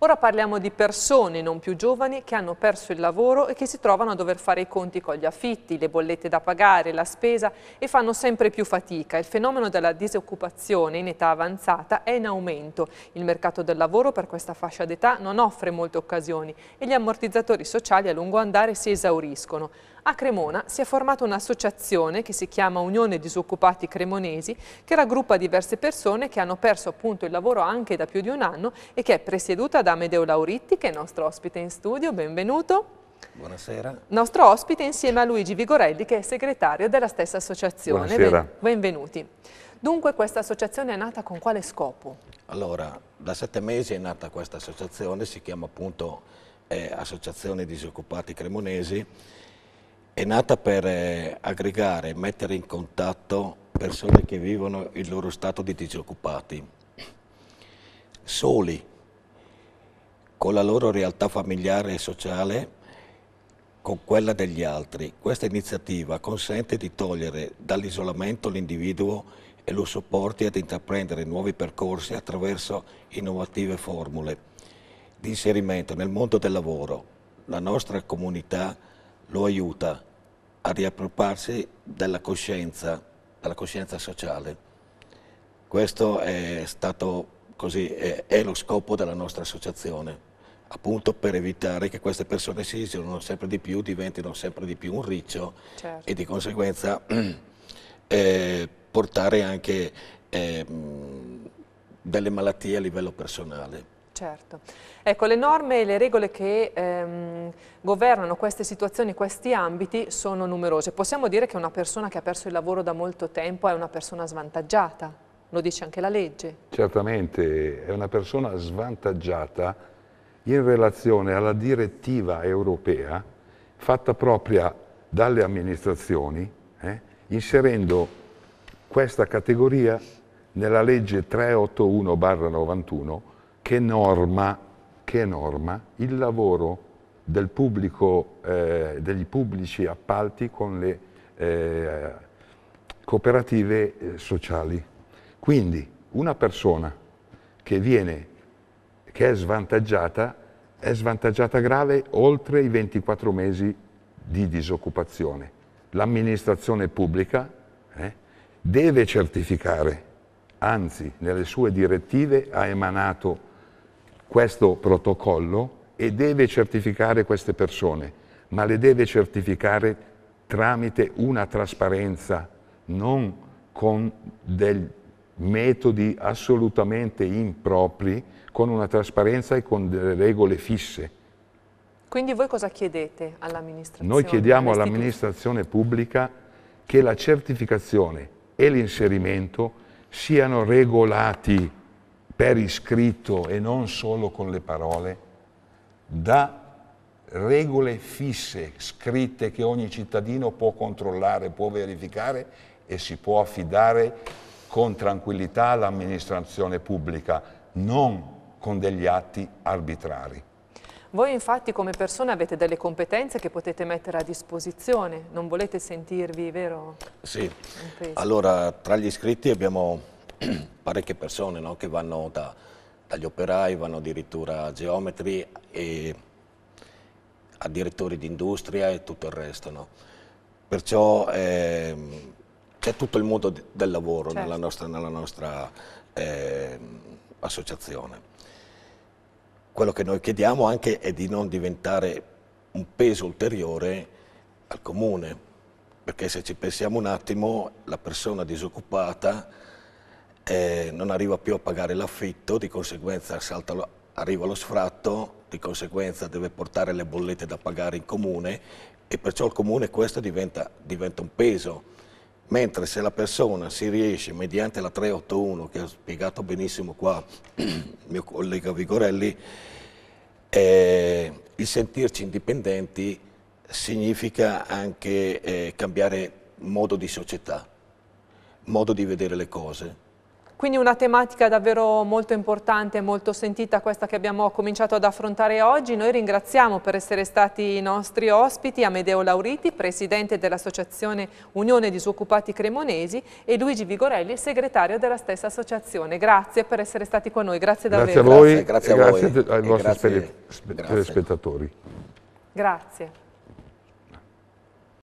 Ora parliamo di persone non più giovani che hanno perso il lavoro e che si trovano a dover fare i conti con gli affitti, le bollette da pagare, la spesa e fanno sempre più fatica. Il fenomeno della disoccupazione in età avanzata è in aumento. Il mercato del lavoro per questa fascia d'età non offre molte occasioni e gli ammortizzatori sociali a lungo andare si esauriscono a Cremona si è formata un'associazione che si chiama Unione Disoccupati Cremonesi, che raggruppa diverse persone che hanno perso appunto il lavoro anche da più di un anno e che è presieduta da Amedeo Lauritti, che è nostro ospite in studio. Benvenuto. Buonasera. Nostro ospite insieme a Luigi Vigorelli che è segretario della stessa associazione. Buonasera. Benvenuti. Dunque questa associazione è nata con quale scopo? Allora, da sette mesi è nata questa associazione, si chiama appunto eh, Associazione Disoccupati Cremonesi è nata per eh, aggregare e mettere in contatto persone che vivono il loro stato di disoccupati, soli, con la loro realtà familiare e sociale, con quella degli altri. Questa iniziativa consente di togliere dall'isolamento l'individuo e lo supporti ad intraprendere nuovi percorsi attraverso innovative formule di inserimento nel mondo del lavoro. La nostra comunità lo aiuta a riappropriarsi della coscienza, della coscienza sociale. Questo è stato così, è, è lo scopo della nostra associazione, appunto per evitare che queste persone si isolino sempre di più, diventino sempre di più un riccio certo. e di conseguenza eh, portare anche eh, delle malattie a livello personale. Certo. Ecco, le norme e le regole che ehm, governano queste situazioni, questi ambiti, sono numerose. Possiamo dire che una persona che ha perso il lavoro da molto tempo è una persona svantaggiata, lo dice anche la legge. Certamente, è una persona svantaggiata in relazione alla direttiva europea fatta propria dalle amministrazioni, eh, inserendo questa categoria nella legge 381-91 che norma, che norma il lavoro del pubblico, eh, degli pubblici appalti con le eh, cooperative eh, sociali. Quindi una persona che, viene, che è svantaggiata è svantaggiata grave oltre i 24 mesi di disoccupazione. L'amministrazione pubblica eh, deve certificare, anzi nelle sue direttive ha emanato questo protocollo e deve certificare queste persone, ma le deve certificare tramite una trasparenza, non con dei metodi assolutamente impropri, con una trasparenza e con delle regole fisse. Quindi voi cosa chiedete all'amministrazione? Noi chiediamo all'amministrazione pubblica che la certificazione e l'inserimento siano regolati per iscritto e non solo con le parole, da regole fisse, scritte che ogni cittadino può controllare, può verificare e si può affidare con tranquillità all'amministrazione pubblica, non con degli atti arbitrari. Voi infatti come persone avete delle competenze che potete mettere a disposizione, non volete sentirvi, vero? Sì, allora tra gli iscritti abbiamo parecchie persone no? che vanno da, dagli operai, vanno addirittura a geometri e a direttori di industria e tutto il resto. No? Perciò eh, c'è tutto il mondo del lavoro certo. nella nostra, nella nostra eh, associazione. Quello che noi chiediamo anche è di non diventare un peso ulteriore al comune, perché se ci pensiamo un attimo, la persona disoccupata eh, non arriva più a pagare l'affitto, di conseguenza salta, arriva lo sfratto, di conseguenza deve portare le bollette da pagare in comune e perciò il comune questo diventa, diventa un peso. Mentre se la persona si riesce mediante la 381, che ha spiegato benissimo qua il mio collega Vigorelli, eh, il sentirci indipendenti significa anche eh, cambiare modo di società, modo di vedere le cose. Quindi una tematica davvero molto importante e molto sentita questa che abbiamo cominciato ad affrontare oggi. Noi ringraziamo per essere stati i nostri ospiti Amedeo Lauriti, presidente dell'Associazione Unione Disoccupati Cremonesi e Luigi Vigorelli, segretario della stessa associazione. Grazie per essere stati con noi, grazie davvero. Grazie a voi grazie, grazie a voi. grazie ai nostri grazie, telespettatori. Grazie.